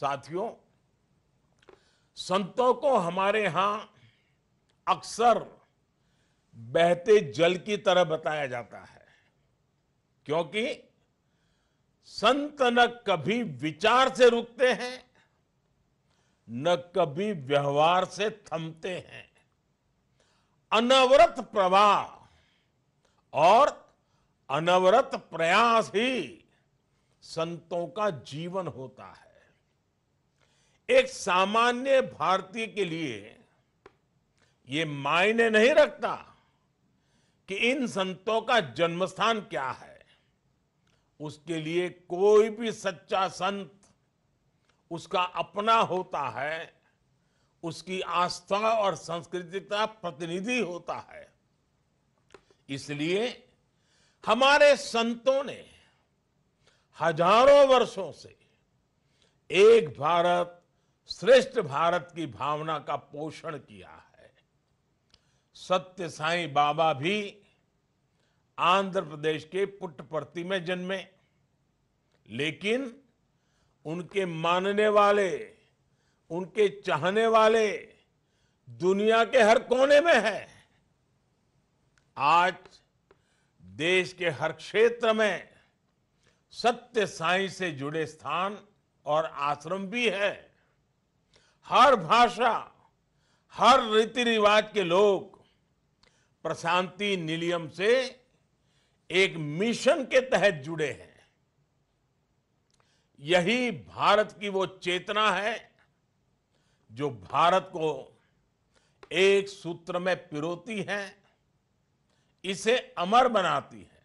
साथियों संतों को हमारे यहां अक्सर बहते जल की तरह बताया जाता है क्योंकि संत न कभी विचार से रुकते हैं न कभी व्यवहार से थमते हैं अनवरत प्रवाह और अनवरत प्रयास ही संतों का जीवन होता है एक सामान्य भारतीय के लिए ये मायने नहीं रखता कि इन संतों का जन्मस्थान क्या है उसके लिए कोई भी सच्चा संत उसका अपना होता है उसकी आस्था और संस्कृति का प्रतिनिधि होता है इसलिए हमारे संतों ने हजारों वर्षों से एक भारत श्रेष्ठ भारत की भावना का पोषण किया है सत्य साई बाबा भी आंध्र प्रदेश के पुट्टपर्ती में जन्मे लेकिन उनके मानने वाले उनके चाहने वाले दुनिया के हर कोने में है आज देश के हर क्षेत्र में सत्य साई से जुड़े स्थान और आश्रम भी है हर भाषा हर रीति रिवाज के लोग प्रशांति निलियम से एक मिशन के तहत जुड़े हैं यही भारत की वो चेतना है जो भारत को एक सूत्र में पिरोती है इसे अमर बनाती है